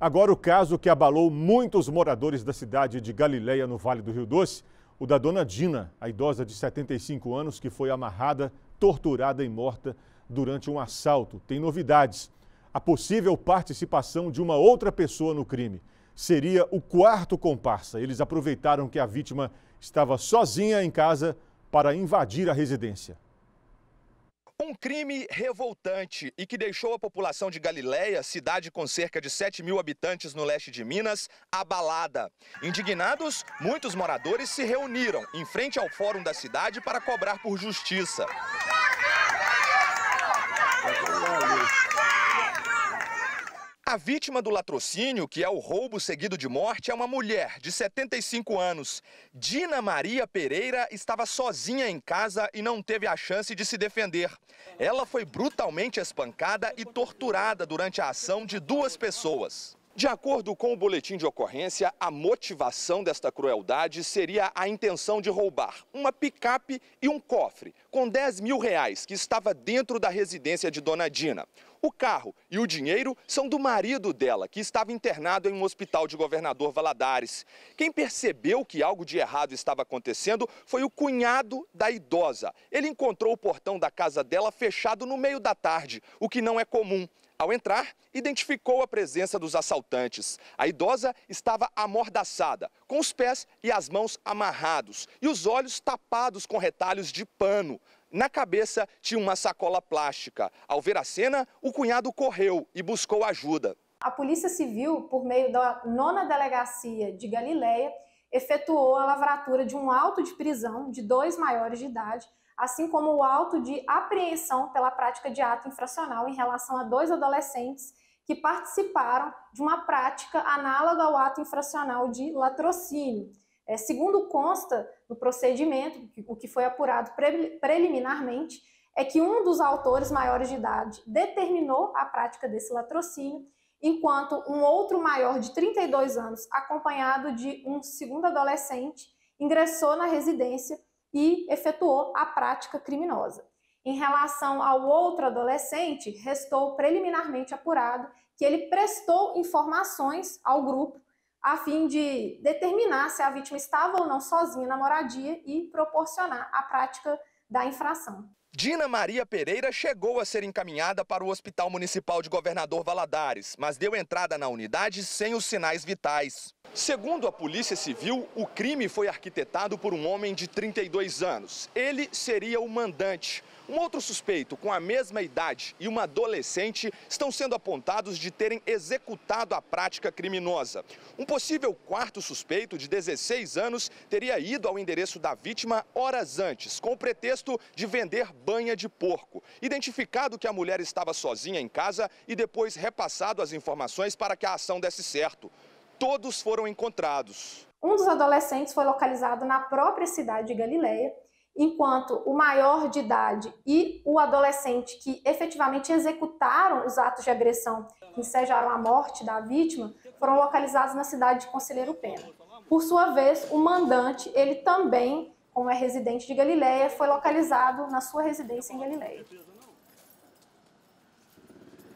Agora, o caso que abalou muitos moradores da cidade de Galileia, no Vale do Rio Doce, o da dona Dina, a idosa de 75 anos, que foi amarrada, torturada e morta durante um assalto. Tem novidades. A possível participação de uma outra pessoa no crime. Seria o quarto comparsa. Eles aproveitaram que a vítima estava sozinha em casa para invadir a residência. Um crime revoltante e que deixou a população de Galiléia, cidade com cerca de 7 mil habitantes no leste de Minas, abalada. Indignados, muitos moradores se reuniram em frente ao fórum da cidade para cobrar por justiça. A vítima do latrocínio, que é o roubo seguido de morte, é uma mulher de 75 anos. Dina Maria Pereira estava sozinha em casa e não teve a chance de se defender. Ela foi brutalmente espancada e torturada durante a ação de duas pessoas. De acordo com o boletim de ocorrência, a motivação desta crueldade seria a intenção de roubar uma picape e um cofre com 10 mil reais que estava dentro da residência de Dona Dina. O carro e o dinheiro são do marido dela, que estava internado em um hospital de governador Valadares. Quem percebeu que algo de errado estava acontecendo foi o cunhado da idosa. Ele encontrou o portão da casa dela fechado no meio da tarde, o que não é comum. Ao entrar, identificou a presença dos assaltantes. A idosa estava amordaçada, com os pés e as mãos amarrados e os olhos tapados com retalhos de pano. Na cabeça tinha uma sacola plástica. Ao ver a cena, o cunhado correu e buscou ajuda. A Polícia Civil, por meio da nona delegacia de Galileia, efetuou a lavratura de um auto de prisão de dois maiores de idade assim como o auto de apreensão pela prática de ato infracional em relação a dois adolescentes que participaram de uma prática análoga ao ato infracional de latrocínio. É, segundo consta do procedimento, o que foi apurado pre preliminarmente, é que um dos autores maiores de idade determinou a prática desse latrocínio, enquanto um outro maior de 32 anos, acompanhado de um segundo adolescente, ingressou na residência e efetuou a prática criminosa. Em relação ao outro adolescente, restou preliminarmente apurado que ele prestou informações ao grupo a fim de determinar se a vítima estava ou não sozinha na moradia e proporcionar a prática da infração. Dina Maria Pereira chegou a ser encaminhada para o Hospital Municipal de Governador Valadares, mas deu entrada na unidade sem os sinais vitais. Segundo a Polícia Civil, o crime foi arquitetado por um homem de 32 anos. Ele seria o mandante. Um outro suspeito com a mesma idade e uma adolescente estão sendo apontados de terem executado a prática criminosa. Um possível quarto suspeito, de 16 anos, teria ido ao endereço da vítima horas antes, com o pretexto de vender banha de porco. Identificado que a mulher estava sozinha em casa e depois repassado as informações para que a ação desse certo. Todos foram encontrados. Um dos adolescentes foi localizado na própria cidade de Galileia enquanto o maior de idade e o adolescente que efetivamente executaram os atos de agressão que ensejaram a morte da vítima foram localizados na cidade de Conselheiro Pena. Por sua vez, o mandante, ele também, como é residente de Galileia, foi localizado na sua residência em Galileia.